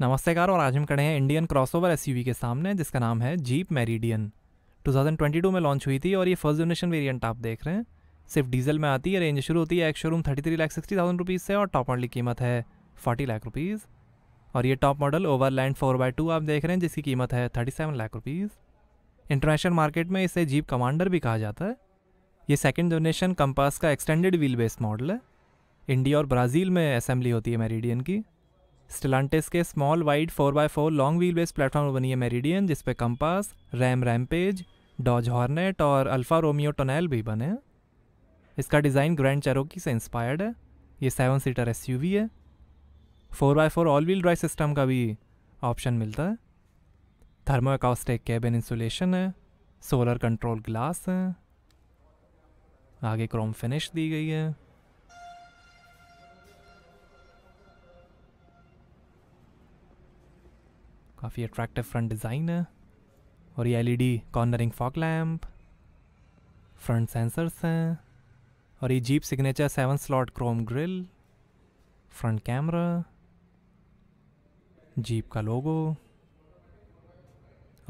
नमस्कार और आज हम खड़े हैं इंडियन क्रॉसओवर एसयूवी के सामने जिसका नाम है जीप मेरिडियन 2022 में लॉन्च हुई थी और ये फर्स्ट जनरेशन वेरिएंट आप देख रहे हैं सिर्फ डीजल में आती है रेंज शुरू होती है एक showroom thirty three lakh sixty thousand rupees से और टॉप मॉडल की कीमत है फोर्टी लाख रुपीज़ और ये top model Overland four by two आप देख रहे हैं जिसकी कीमत है thirty seven lakh rupees international market में इसे जीप कमांडर भी कहा जाता है ये सेकेंड जनरेशन कंपास का एक्सटेंडेड व्हील बेस मॉडल है इंडिया और ब्राज़ील में असेंबली होती है मेरीडियन की स्टिलांटिस के small wide 4x4 long wheel base platform बनी है मेरिडियन जिसपे Compass Ram Rampage Dodge Hornet और अल्फा रोमियो टोनेल भी बने हैं इसका डिज़ाइन ग्रैंड चेरोकी से इंस्पायर्ड है ये सेवन सीटर एस है four by four all wheel drive system का भी ऑप्शन मिलता है थर्मो एकाउस्टेक कैबिन इंसुलेशन है सोलर कंट्रोल ग्लास है आगे क्रोम फिनिश दी गई है काफ़ी अट्रैक्टिव फ्रंट डिज़ाइन है और ये LED cornering fog lamp front sensors हैं और ये Jeep signature seven slot chrome grille front camera Jeep का लोगो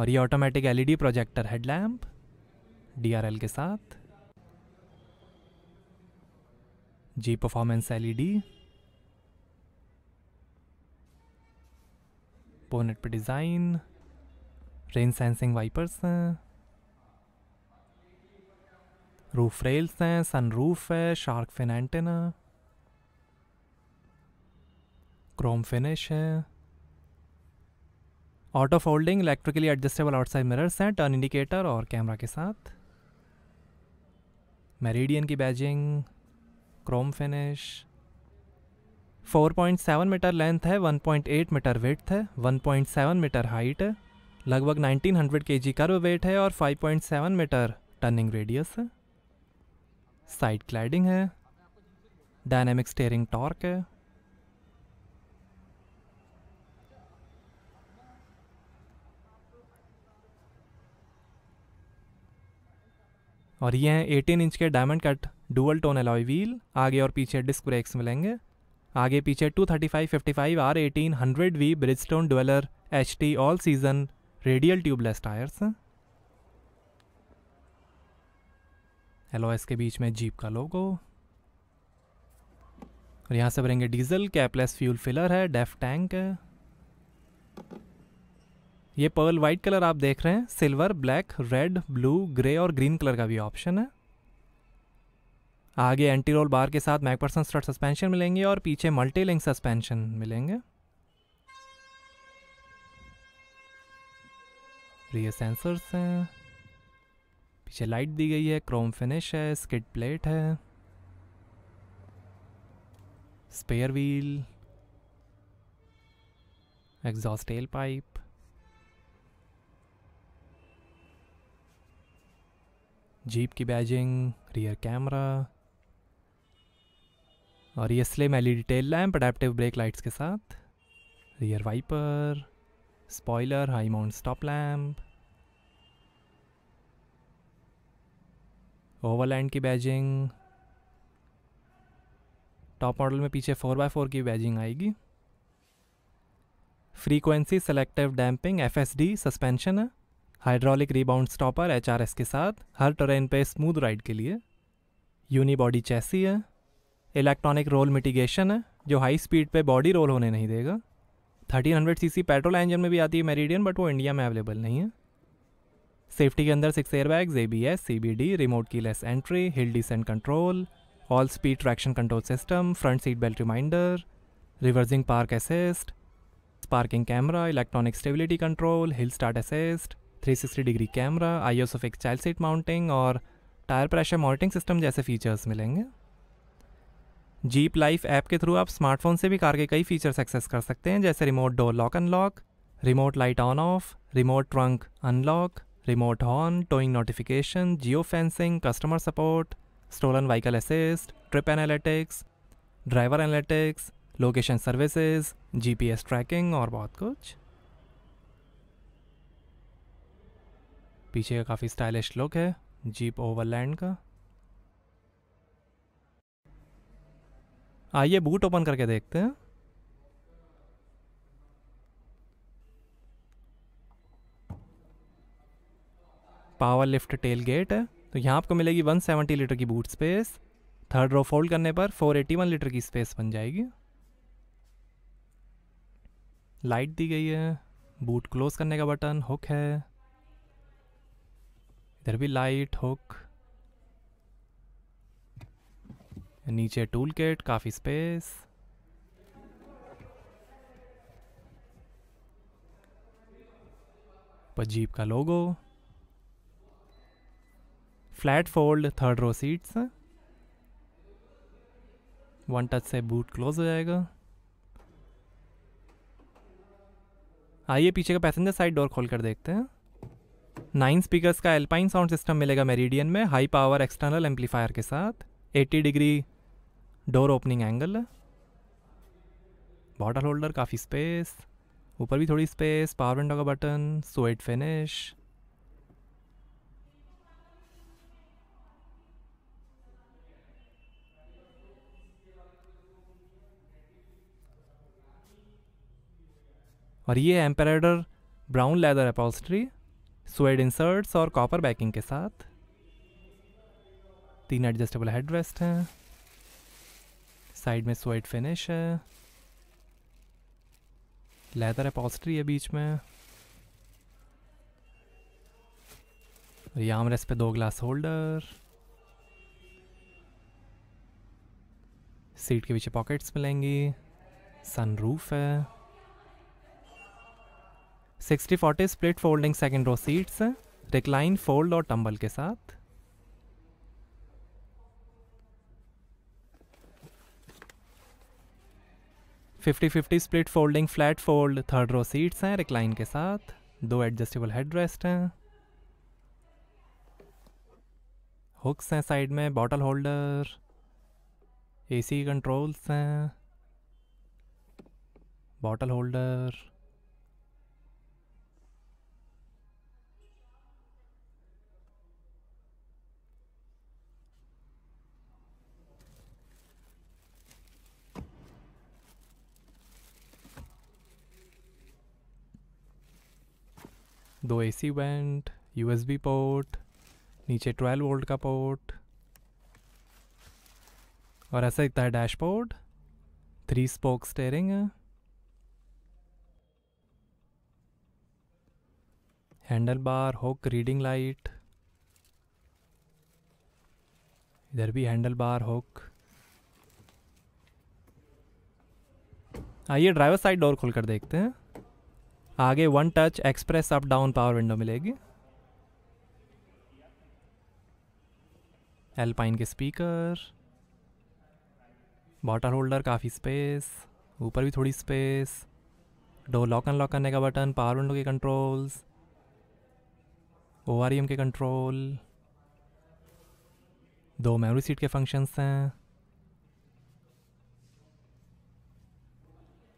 और ये automatic LED projector headlamp DRL के साथ जी परफॉर्मेंस एलईडी बोनेट पे डिज़ाइन रेन सेंसिंग वाइपर्स हैं रूफ रेल्स हैं सनरूफ है shark fin antenna chrome finish है auto folding electrically adjustable outside mirrors हैं टर्न इंडिकेटर और कैमरा के साथ मेरिडियन की badging Chrome finish 4.7 metre length है 1.8 मीटर वेट है 1.7 मीटर हाइट है लगभग 1900 हंड्रेड के जी कर्व वेट है और 5.7 मीटर टर्निंग रेडियस है साइड क्लाइडिंग है डायनेमिक स्टेयरिंग टॉर्क है और ये हैं 18 इंच के diamond cut dual tone alloy wheel आगे और पीछे डिस्क ब्रेक्स मिलेंगे आगे पीछे 235, 55, V bridge Bridgestone Dueler H T all season radial tubeless tyres एस के बीच में जीप का लोगो और यहाँ से भरेंगे डीजल कैपलेस फ्यूल फिलर है डेफ टैंक है ये पर्ल वाइट कलर आप देख रहे हैं silver black red blue grey और ग्रीन कलर का भी ऑप्शन है आगे एंटी रोल बार के साथ मैकपर्सन स्ट्रट सस्पेंशन मिलेंगे और पीछे मल्टी लिंक सस्पेंशन मिलेंगे रियर सेंसर्स हैं पीछे लाइट दी गई है क्रोम फिनिश है स्किड प्लेट है स्पेयर व्हील एग्जॉस्ट एल पाइप जीप की बैजिंग रियर कैमरा और ये slim LED tail lamp adaptive brake lights के साथ rear wiper spoiler high mount stop lamp Overland की बैजिंग टॉप मॉडल में पीछे फोर बाय फोर की बैजिंग आएगी frequency selective damping F S D suspension है hydraulic rebound stopper H R S के साथ हर ट्रेन पे स्मूथ राइड के लिए यूनी बॉडी चैसी है इलेक्ट्रॉनिक रोल मिटिगेशन है जो हाई स्पीड पे बॉडी रोल होने नहीं देगा 1300 सीसी पेट्रोल इंजन में भी आती है मेरीडियन बट वो इंडिया में अवेलेबल नहीं है सेफ्टी के अंदर six airbag A B S C B D remote keyless entry hill descent control all speed traction control system front seat belt reminder reversing park assist parking camera electronic stability control hill start assist 360 degree camera ISOFIX child seat mounting और tyre pressure monitoring system जैसे features मिलेंगे Jeep life app के through आप smartphone से भी car के कई features access कर सकते हैं जैसे remote door lock unlock remote light on off remote trunk unlock remote horn towing notification geo fencing customer support stolen vehicle assist trip analytics driver analytics location services GPS tracking और बहुत कुछ पीछे का काफ़ी स्टाइलिश लुक है Jeep Overland का आइए boot open करके देखते हैं पावर लिफ्ट टेल गेट है तो यहाँ आपको मिलेगी 170 लीटर की boot space third row fold करने पर 481 लीटर की स्पेस बन जाएगी लाइट दी गई है बूट क्लोज करने का बटन हुक है इधर भी लाइट हुक नीचे टूल किट काफ़ी स्पेस जीप का logo flat fold third row seats one touch से बूट क्लोज हो जाएगा आइए पीछे का पैसेंजर साइड डोर खोल कर देखते हैं नाइन स्पीकर्स का एल्पाइन साउंड सिस्टम मिलेगा मेरिडियन में हाई पावर एक्सटर्नल एम्पलीफायर के साथ 80 degree door opening angle bottle holder काफ़ी स्पेस ऊपर भी थोड़ी स्पेस पावर विंडो का बटन स्वेट फिनिश और ये emperador brown leather upholstery suede inserts और कॉपर बैकिंग के साथ तीन एडजस्टेबल हेड हैं साइड में स्वेट फिनिश है लेदर अपॉस्ट्री है बीच में और ये आमरेस पे दो ग्लास होल्डर सीट के पीछे पॉकेट्स मिलेंगी सनरूफ है sixty forty split folding second row seats recline fold और टंबल के साथ fifty fifty split folding flat fold third row seats हैं रिक्लाइन के साथ दो एडजस्टेबल हेड रेस्ट हैं हुक्स हैं साइड में बॉटल होल्डर एसी कंट्रोल्स हैं बॉटल होल्डर दो एसी वेंट यूएसबी पोर्ट नीचे 12 वोल्ट का पोर्ट और ऐसा दिखता है dashboard three spoke steering handle बार होक रीडिंग लाइट इधर भी हैंडल बार होक आइए ड्राइवर साइड डोर खोलकर देखते हैं आगे one touch express up down power window मिलेगी एल्पाइन के स्पीकर बॉटल होल्डर काफ़ी स्पेस ऊपर भी थोड़ी स्पेस डोर लॉक अनलॉक करने का बटन पावर विंडो के कंट्रोल्स ओ आर एम के कंट्रोल दो मेमोरी सीट के फंक्शंस हैं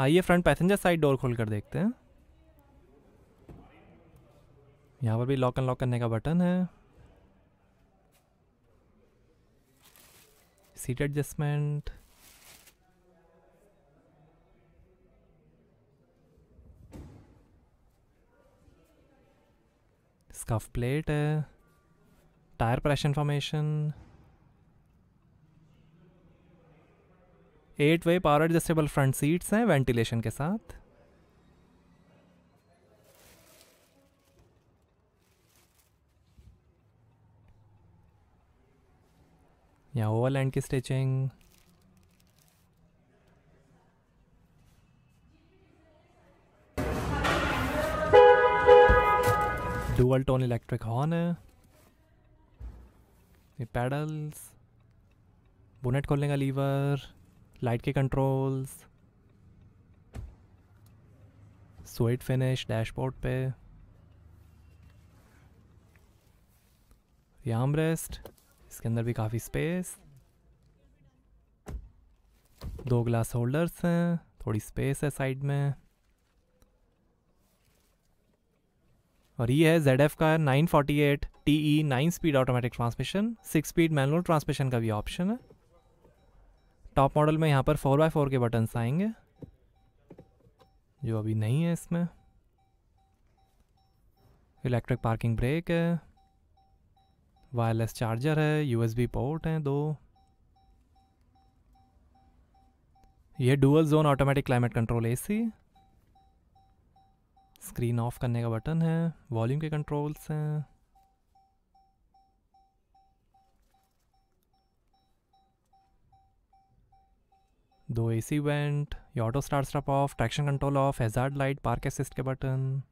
आइए फ्रंट पैसेंजर साइड डोर खोल कर देखते हैं यहाँ पर भी लॉक अनलॉक करने का बटन है सीट एडजस्टमेंट स्कफ प्लेट है tyre pressure information eight way power adjustable front seats हैं वेंटिलेशन के साथ यहाँ ओवरलैंड की stitching dual tone electric horn है पैडल्स बोनेट खोलने का लीवर लाइट के कंट्रोल्स स्वेट फिनिश डैशबोर्ड पे आर्मरेस्ट इसके अंदर भी काफ़ी स्पेस दो ग्लास होल्डर्स हैं थोड़ी स्पेस है साइड में और ये है जेड एफ का 948 forty eight T E nine speed automatic transmission six speed manual transmission का भी ऑप्शन है टॉप मॉडल में यहाँ पर फोर बाय फोर के बटन्स आएंगे जो अभी नहीं है इसमें इलेक्ट्रिक पार्किंग ब्रेक है वायरलेस चार्जर है यूएसबी पोर्ट हैं दो ये dual zone automatic climate control AC screen off करने का बटन है वॉल्यूम के कंट्रोल्स हैं दो एसी वेंट ये auto start stop off traction control off hazard light park assist के बटन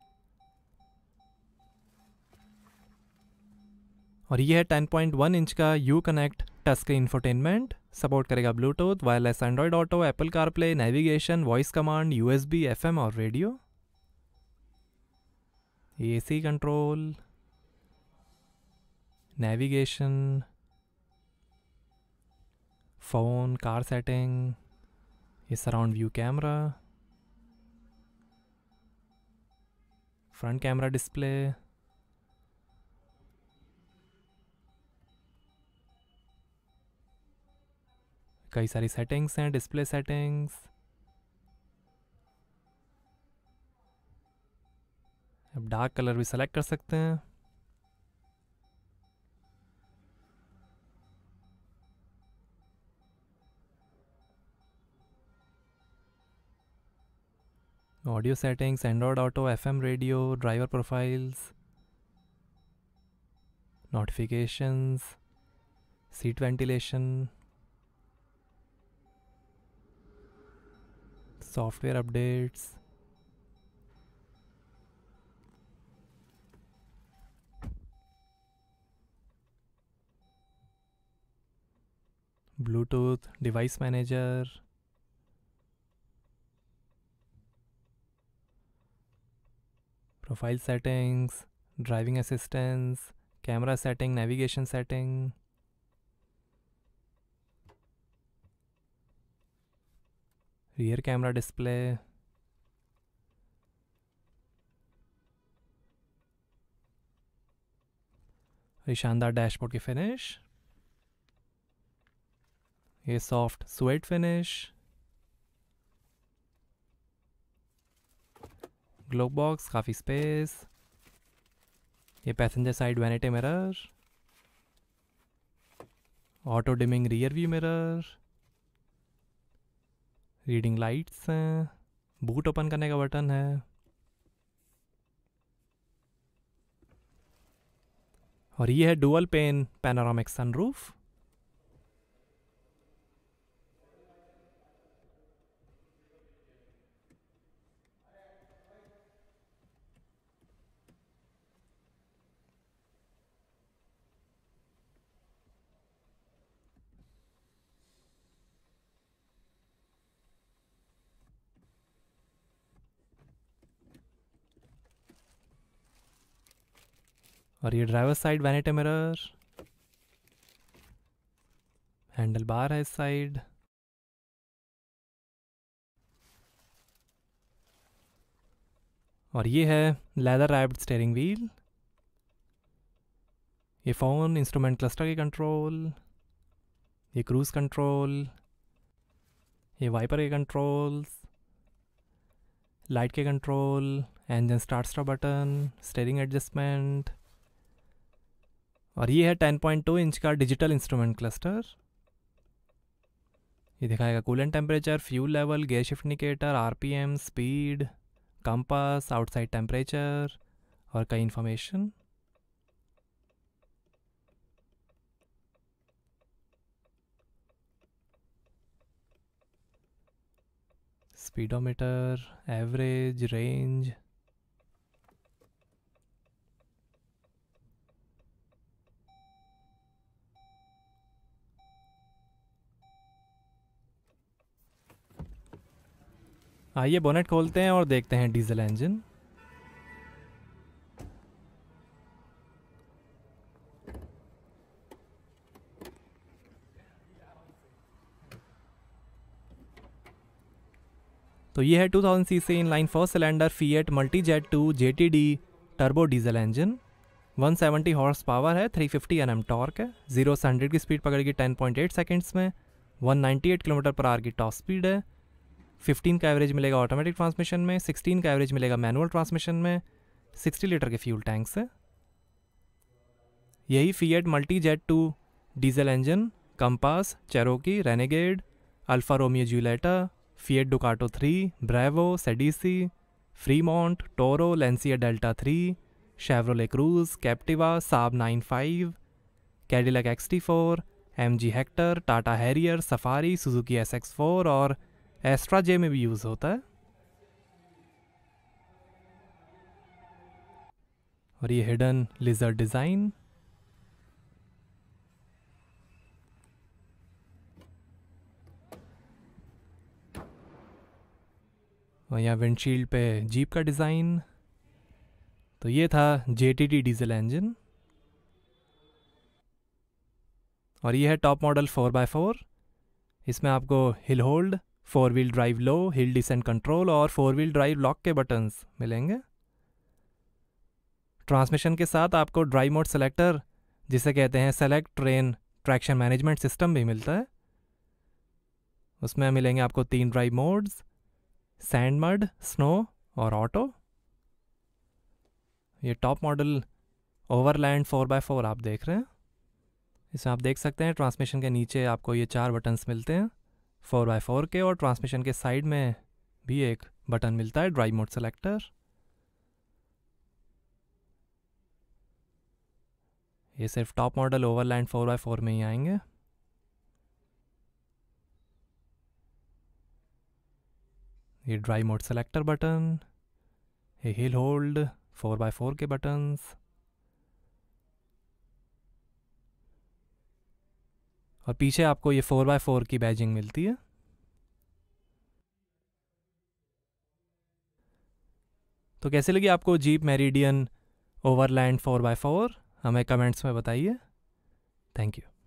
और ये है 10.1 इंच का U connect touch screen infotainment support करेगा Bluetooth wireless Android auto Apple CarPlay navigation voice command USB FM और radio AC control navigation phone car setting ये surround view camera front camera display कई सारी settings हैं display settings अब dark colour भी select कर सकते हैं audio settings Android auto FM radio driver profiles notifications seat ventilation software updates Bluetooth, device manager, profile settings, driving assistance, camera setting, navigation setting, rear camera display शानदार dashboard की finish ये soft sweat finish glove box काफ़ी space ये passenger side vanity mirror auto dimming rear view mirror reading lights हैं boot open करने का button है और ये है डुअल पेन पैनारोमिक सनरूफ और ये driver side vanity mirror handle bar है इस साइड और ये है लेदर रैप्ड स्टेयरिंग व्हील ये फ़ोन इंस्ट्रूमेंट क्लस्टर के कंट्रोल ये क्रूज़ कंट्रोल ये वाइपर के कंट्रोल्स लाइट के control engine start stop button steering adjustment और ये है 10.2 इंच का डिजिटल इंस्ट्रूमेंट क्लस्टर ये दिखाएगा coolant temperature fuel level gear shift indicator RPM speed compass outside temperature और कई इन्फॉर्मेशन स्पीडोमीटर एवरेज रेंज आइए बोनेट खोलते हैं और देखते हैं डीजल इंजन तो ये है 2000 से inline first cylinder Fiat multi jet two J turbo diesel engine 170 horse power है 350 फिफ्टी एन एम टॉर्क है जीरो से हंड्रेड की स्पीड पकड़ेगी 10.8 सेकेंड्स में 198 किलोमीटर पर आर की टॉप स्पीड है 15 का एवरेज मिलेगा ऑटोमेटिक ट्रांसमिशन में 16 का एवरेज मिलेगा मैनुअल ट्रांसमिशन में 60 लीटर के फ्यूल टैंक से यही Fiat multi jet two diesel engine Compass Cherokee Renegade Alfa Romeo Giulietta Fiat Ducato three Bravo Sedici Freemont Toro Lancia Delta three Chevrolet Cruze Captiva Saab nine five Cadillac XT four M G Hector Tata Harrier Safari Suzuki S X four और Astra J में भी use होता है और ये hidden laser design और यहाँ windshield पे जीप का डिज़ाइन तो ये था जेटीडी डीजल इंजन और ये है टॉप मॉडल 4x4 इसमें आपको hill hold four wheel drive low hill descent control और फोर व्हील ड्राइव लॉक के बटन्स मिलेंगे ट्रांसमिशन के साथ आपको ड्राइव मोड सेलेक्टर जिसे कहते हैं select terrain traction management system भी मिलता है उसमें मिलेंगे आपको तीन drive modes sand mud snow और ऑटो ये top model Overland four by four आप देख रहे हैं इसमें आप देख सकते हैं ट्रांसमिशन के नीचे आपको ये चार बटन्स मिलते हैं फोर बाय फोर के और ट्रांसमिशन के साइड में भी एक बटन मिलता है ड्राइव मोड सेलेक्टर ये सिर्फ top model Overland four by four में ही आएंगे ये ड्राई मोड सेलेक्टर बटन ये hill hold four by four के बटन्स और पीछे आपको ये फोर बाय फोर की बैजिंग मिलती है तो कैसे लगी आपको Jeep Meridian Overland four by four हमें कमेंट्स में बताइए थैंक यू